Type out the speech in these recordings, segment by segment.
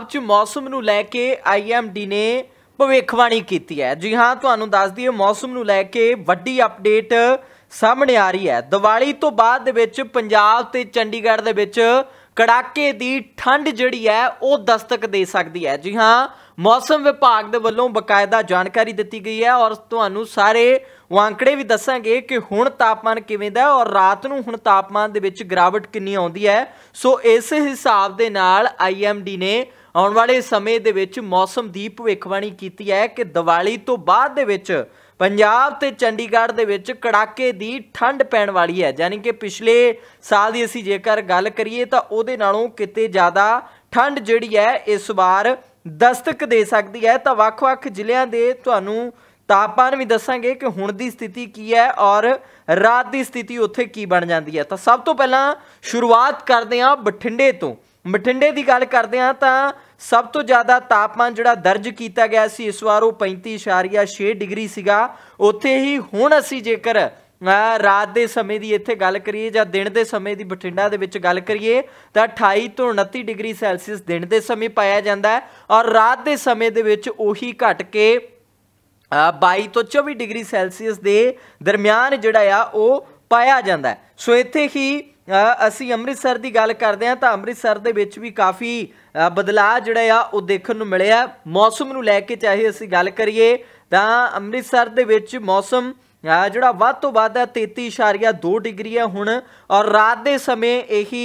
ਅੱਜ ਮੌਸਮ ਨੂੰ ਲੈ ਕੇ ਆਈਐਮਡੀ ਨੇ ਭਵਿੱਖਬਾਣੀ ਕੀਤੀ ਹੈ ਜੀ ਹਾਂ ਤੁਹਾਨੂੰ ਦੱਸ ਦਈਏ ਮੌਸਮ ਨੂੰ ਲੈ ਕੇ ਵੱਡੀ ਅਪਡੇਟ ਸਾਹਮਣੇ ਆ ਰਹੀ ਹੈ ਦੀਵਾਲੀ ਤੋਂ ਬਾਅਦ ਦੇ ਵਿੱਚ ਪੰਜਾਬ ਤੇ ਚੰਡੀਗੜ੍ਹ ਦੇ ਵਿੱਚ ਕੜਾਕੇ ਦੀ ਠੰਡ ਜਿਹੜੀ ਹੈ ਉਹ ਦਸਤਕ ਦੇ ਸਕਦੀ ਹੈ ਜੀ ਹਾਂ ਮੌਸਮ ਵਿਭਾਗ ਦੇ ਵੱਲੋਂ ਬਕਾਇਦਾ ਜਾਣਕਾਰੀ ਦਿੱਤੀ ਗਈ ਹੈ ਔਰ ਤੁਹਾਨੂੰ ਸਾਰੇ ਵਾਂਕੜੇ ਵੀ ਦੱਸਾਂਗੇ ਕਿ ਹੁਣ ਤਾਪਮਾਨ ਕਿਵੇਂ ਦਾ ਔਰ ਰਾਤ ਨੂੰ ਹੁਣ ਤਾਪਮਾਨ ਦੇ ਵਿੱਚ ਗਰਾਵਟ ਕਿੰਨੀ ਆਉਂਦੀ ਹੈ ਸੋ ਇਸ ਹਿਸਾਬ ਦੇ ਨਾਲ ਆਈਐਮਡੀ ਨੇ ਆਉਣ ਵਾਲੇ ਸਮੇਂ ਦੇ ਵਿੱਚ ਮੌਸਮ ਦੀ ਭਵਿੱਖਬਾਣੀ ਕੀਤੀ ਹੈ ਕਿ ਦੀਵਾਲੀ ਤੋਂ ਬਾਅਦ ਦੇ ਵਿੱਚ ਪੰਜਾਬ ਤੇ ਚੰਡੀਗੜ੍ਹ ਦੇ ਵਿੱਚ ਕੜਾਕੇ ਦੀ ਠੰਡ ਪੈਣ ਵਾਲੀ ਹੈ ਯਾਨੀ ਕਿ ਪਿਛਲੇ ਸਾਲ ਦੀ ਅਸੀਂ ਜੇਕਰ ਗੱਲ ਕਰੀਏ ਤਾਂ ਉਹਦੇ ਨਾਲੋਂ ਕਿਤੇ ਜ਼ਿਆਦਾ ਠੰਡ ਜਿਹੜੀ ਹੈ ਇਸ ਵਾਰ ਦਸਤਕ ਦੇ ਸਕਦੀ ਹੈ ਤਾਂ ਵੱਖ-ਵੱਖ ਜ਼ਿਲ੍ਹਿਆਂ ਦੇ ਤੁਹਾਨੂੰ ਤਾਪਮਾਨ ਵੀ ਦੱਸਾਂਗੇ ਕਿ ਹੁਣ ਦੀ ਸਥਿਤੀ ਕੀ ਹੈ ਔਰ ਰਾਤ ਦੀ ਸਥਿਤੀ ਉੱਥੇ ਕੀ ਬਣ ਜਾਂਦੀ ਹੈ ਤਾਂ ਸਭ ਤੋਂ ਪਹਿਲਾਂ ਸ਼ੁਰੂਆਤ ਕਰਦੇ ਹਾਂ ਬਠਿੰਡੇ ਤੋਂ ਬਠਿੰਡੇ ਦੀ ਗੱਲ ਕਰਦੇ ਹਾਂ ਤਾਂ ਸਭ ਤੋਂ ਜ਼ਿਆਦਾ ਤਾਪਮਾਨ ਜਿਹੜਾ ਦਰਜ ਕੀਤਾ ਗਿਆ ਸੀ ਇਸ ਵਾਰ ਉਹ 35.6 ਡਿਗਰੀ ਸੀਗਾ ਉੱਥੇ ਹੀ ਹੁਣ ਅਸੀਂ ਜੇਕਰ ਰਾਤ ਦੇ ਸਮੇਂ ਦੀ ਇੱਥੇ ਗੱਲ ਕਰੀਏ ਜਾਂ ਦਿਨ ਦੇ ਸਮੇਂ ਦੀ ਬਠਿੰਡਾ ਦੇ ਵਿੱਚ ਗੱਲ ਕਰੀਏ ਤਾਂ 28 ਤੋਂ 29 ਡਿਗਰੀ ਸੈਲਸੀਅਸ ਦਿਨ ਦੇ ਸਮੇਂ ਪਾਇਆ ਜਾਂਦਾ ਹੈ ਔਰ ਰਾਤ ਦੇ ਸਮੇਂ ਦੇ ਵਿੱਚ ਉਹੀ ਘਟ ਕੇ 22 ਤੋਂ 24 ਡਿਗਰੀ ਸੈਲਸੀਅਸ ਦੇ ਦਰਮਿਆਨ ਜਿਹੜਾ ਆ ਉਹ ਪਾਇਆ ਜਾਂਦਾ ਸੋ ਇੱਥੇ ਹੀ ਅਸੀਂ ਅੰਮ੍ਰਿਤਸਰ ਦੀ ਗੱਲ ਕਰਦੇ ਹਾਂ ਤਾਂ ਅੰਮ੍ਰਿਤਸਰ ਦੇ ਵਿੱਚ ਵੀ ਕਾਫੀ ਬਦਲਾਅ ਜਿਹੜਾ ਆ ਉਹ ਦੇਖਣ ਨੂੰ ਮਿਲਿਆ ਮੌਸਮ ਨੂੰ ਲੈ ਕੇ ਚਾਹੇ ਅਸੀਂ ਗੱਲ ਕਰੀਏ ਤਾਂ ਅੰਮ੍ਰਿਤਸਰ ਦੇ ਵਿੱਚ ਮੌਸਮ ਜਿਹੜਾ ਵੱਧ ਤੋਂ ਵੱਧ ਹੈ 33.2 ਡਿਗਰੀ ਹੈ ਹੁਣ ਔਰ ਰਾਤ ਦੇ ਸਮੇਂ ਇਹੀ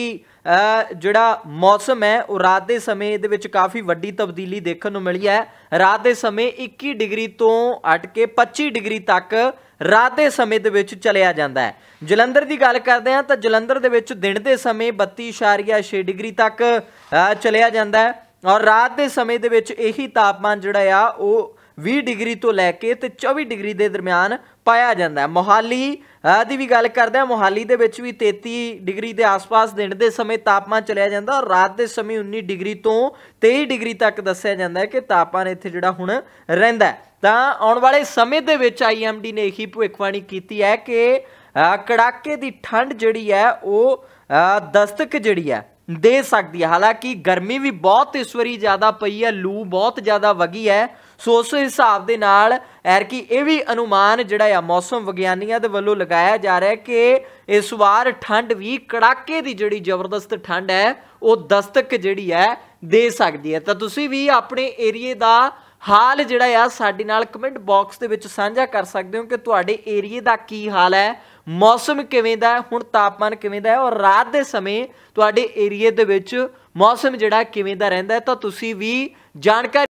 ਜਿਹੜਾ ਮੌਸਮ ਹੈ ਉਹ ਰਾਤ ਦੇ ਸਮੇਂ ਇਹਦੇ ਵਿੱਚ ਕਾਫੀ ਵੱਡੀ ਤਬਦੀਲੀ ਦੇਖਣ ਨੂੰ ਮਿਲੀ ਹੈ ਰਾਤ ਦੇ ਸਮੇਂ 21 ਡਿਗਰੀ ਤੋਂ ਅਟ ਕੇ 25 ਡਿਗਰੀ ਤੱਕ ਰਾਤ ਦੇ ਸਮੇਂ ਦੇ ਵਿੱਚ ਚਲਿਆ ਜਾਂਦਾ ਹੈ ਜਲੰਧਰ ਦੀ ਗੱਲ ਕਰਦੇ ਹਾਂ ਤਾਂ ਜਲੰਧਰ ਦੇ ਵਿੱਚ ਦਿਨ ਦੇ ਸਮੇਂ 32.6 ਡਿਗਰੀ ਤੱਕ ਚਲਿਆ ਜਾਂਦਾ ਹੈ ਔਰ ਰਾਤ ਦੇ ਸਮੇਂ ਦੇ ਵਿੱਚ ਇਹੀ ਤਾਪਮਾਨ ਜਿਹੜਾ ਆ ਉਹ 20 ਡਿਗਰੀ ਤੋਂ ਲੈ ਕੇ ਤੇ 24 ਡਿਗਰੀ ਦੇ ਦਰਮਿਆਨ ਪਾਇਆ ਜਾਂਦਾ ਹੈ ਮੋਹਾਲੀ ਦੀ ਵੀ ਗੱਲ ਕਰਦੇ ਹਾਂ ਮੋਹਾਲੀ ਦੇ ਵਿੱਚ ਵੀ 33 ਡਿਗਰੀ ਦੇ ਆਸ-ਪਾਸ ਦਿਨ ਦੇ ਸਮੇਂ ਤਾਪਮਾਨ ਚਲਿਆ ਜਾਂਦਾ ਔਰ ਰਾਤ ਦੇ ਸਮੇਂ 19 ਡਿਗਰੀ ਤੋਂ 23 ਡਿਗਰੀ ਤੱਕ ਦੱਸਿਆ ਜਾਂਦਾ ਹੈ ਕਿ ਤਾਪਮਾਨ ਇੱਥੇ ਜਿਹੜਾ ਹੁਣ ਰਹਿੰਦਾ ਤਾਂ ਆਉਣ ਵਾਲੇ ਸਮੇਂ ਦੇ ਵਿੱਚ ਆਈਐਮਡੀ ਨੇ ਇਹੀ ਭਵਿੱਖਬਾਣੀ ਕੀਤੀ ਹੈ ਕਿ ਕੜਾਕੇ ਦੀ ਠੰਡ ਜਿਹੜੀ ਹੈ ਉਹ ਦਸਤਕ ਜਿਹੜੀ ਹੈ ਦੇ ਸਕਦੀ ਹੈ ਹਾਲਾਂਕਿ ਗਰਮੀ ਵੀ ਬਹੁਤ ਇਸ ਵਾਰੀ ਜ਼ਿਆਦਾ ਪਈ ਹੈ ਲੂ ਬਹੁਤ ਜ਼ਿਆਦਾ ਵਗੀ ਹੈ ਸੋ ਉਸ ਹਿਸਾਬ ਦੇ ਨਾਲ ਐਰ ਕੀ ਇਹ ਵੀ ਅਨੁਮਾਨ ਜਿਹੜਾ ਆ ਮੌਸਮ ਵਿਗਿਆਨੀਆਂ ਦੇ ਵੱਲੋਂ ਲਗਾਇਆ ਜਾ ਰਿਹਾ ਕਿ ਇਸ ਵਾਰ ਠੰਡ ਵੀ ਕੜਾਕੇ ਦੀ ਜਿਹੜੀ ਜ਼ਬਰਦਸਤ ਠੰਡ ਹੈ ਉਹ ਦਸਤਕ ਜਿਹੜੀ ਹੈ ਦੇ ਸਕਦੀ ਹੈ ਤਾਂ ਤੁਸੀਂ ਵੀ ਆਪਣੇ ਏਰੀਏ ਦਾ ਹਾਲ ਜਿਹੜਾ ਆ ਸਾਡੇ ਨਾਲ ਕਮੈਂਟ ਬਾਕਸ ਦੇ ਵਿੱਚ ਸਾਂਝਾ ਕਰ ਸਕਦੇ ਹੋ ਕਿ ਤੁਹਾਡੇ ਏਰੀਏ ਦਾ ਕੀ ਹਾਲ ਹੈ ਮੌਸਮ ਕਿਵੇਂ ਦਾ ਹੈ ਹੁਣ ਤਾਪਮਾਨ ਕਿਵੇਂ ਦਾ ਹੈ ਔਰ ਰਾਤ ਦੇ ਸਮੇਂ ਤੁਹਾਡੇ ਏਰੀਏ ਦੇ ਵਿੱਚ ਮੌਸਮ ਜਿਹੜਾ ਕਿਵੇਂ ਦਾ ਰਹਿੰਦਾ ਹੈ ਤਾਂ ਤੁਸੀਂ ਵੀ ਜਾਣਕਾਰੀ